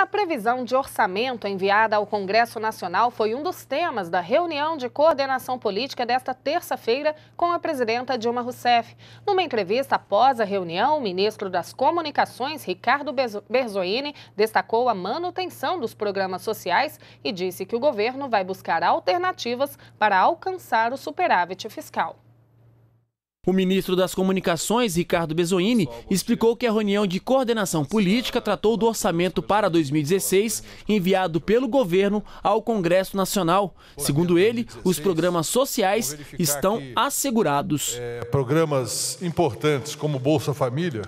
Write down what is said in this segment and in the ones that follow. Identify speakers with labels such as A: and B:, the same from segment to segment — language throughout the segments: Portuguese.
A: A previsão de orçamento enviada ao Congresso Nacional foi um dos temas da reunião de coordenação política desta terça-feira com a presidenta Dilma Rousseff. Numa entrevista após a reunião, o ministro das Comunicações, Ricardo Berzoini, destacou a manutenção dos programas sociais e disse que o governo vai buscar alternativas para alcançar o superávit fiscal.
B: O ministro das Comunicações, Ricardo Bezoini, explicou que a reunião de coordenação política tratou do orçamento para 2016 enviado pelo governo ao Congresso Nacional. Segundo ele,
C: os programas sociais estão assegurados. É, programas importantes como Bolsa Família,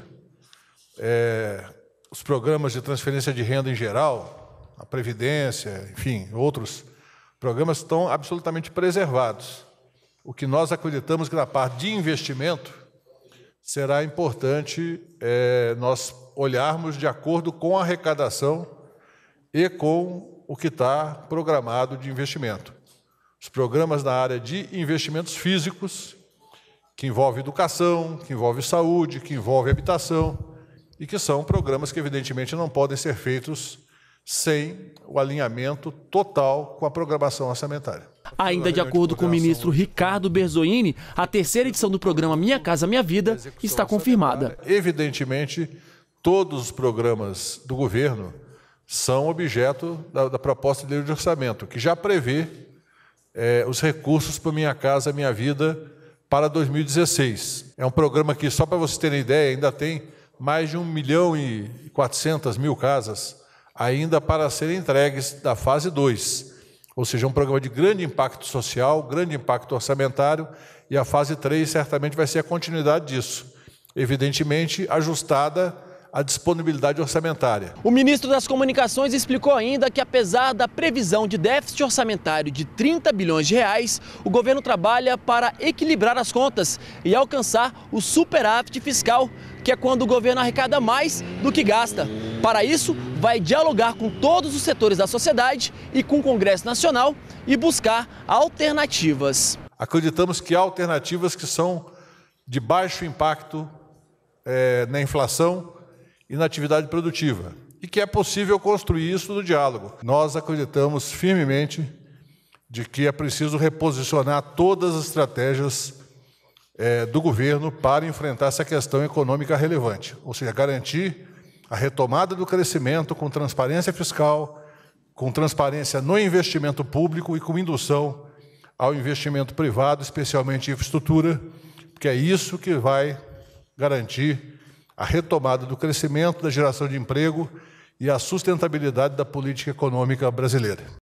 C: é, os programas de transferência de renda em geral, a Previdência, enfim, outros programas estão absolutamente preservados o que nós acreditamos que na parte de investimento será importante é, nós olharmos de acordo com a arrecadação e com o que está programado de investimento. Os programas na área de investimentos físicos, que envolve educação, que envolve saúde, que envolve habitação, e que são programas que, evidentemente, não podem ser feitos sem o alinhamento total com a programação orçamentária.
B: Ainda de acordo com o ministro Ricardo Berzoini, a terceira edição do programa Minha Casa Minha Vida está confirmada.
C: Evidentemente, todos os programas do governo são objeto da, da proposta de lei de orçamento, que já prevê é, os recursos para Minha Casa Minha Vida para 2016. É um programa que, só para vocês terem ideia, ainda tem mais de 1 milhão e 400 mil casas ainda para serem entregues da fase 2. Ou seja, um programa de grande impacto social, grande impacto orçamentário, e a fase 3 certamente vai ser a continuidade disso, evidentemente ajustada à disponibilidade orçamentária.
B: O ministro das Comunicações explicou ainda que, apesar da previsão de déficit orçamentário de 30 bilhões de reais, o governo trabalha para equilibrar as contas e alcançar o superávit fiscal, que é quando o governo arrecada mais do que gasta. Para isso, vai dialogar com todos os setores da sociedade e com o Congresso Nacional e buscar
C: alternativas. Acreditamos que há alternativas que são de baixo impacto é, na inflação e na atividade produtiva e que é possível construir isso no diálogo. Nós acreditamos firmemente de que é preciso reposicionar todas as estratégias é, do governo para enfrentar essa questão econômica relevante, ou seja, garantir a retomada do crescimento com transparência fiscal, com transparência no investimento público e com indução ao investimento privado, especialmente em infraestrutura, porque é isso que vai garantir a retomada do crescimento, da geração de emprego e a sustentabilidade da política econômica brasileira.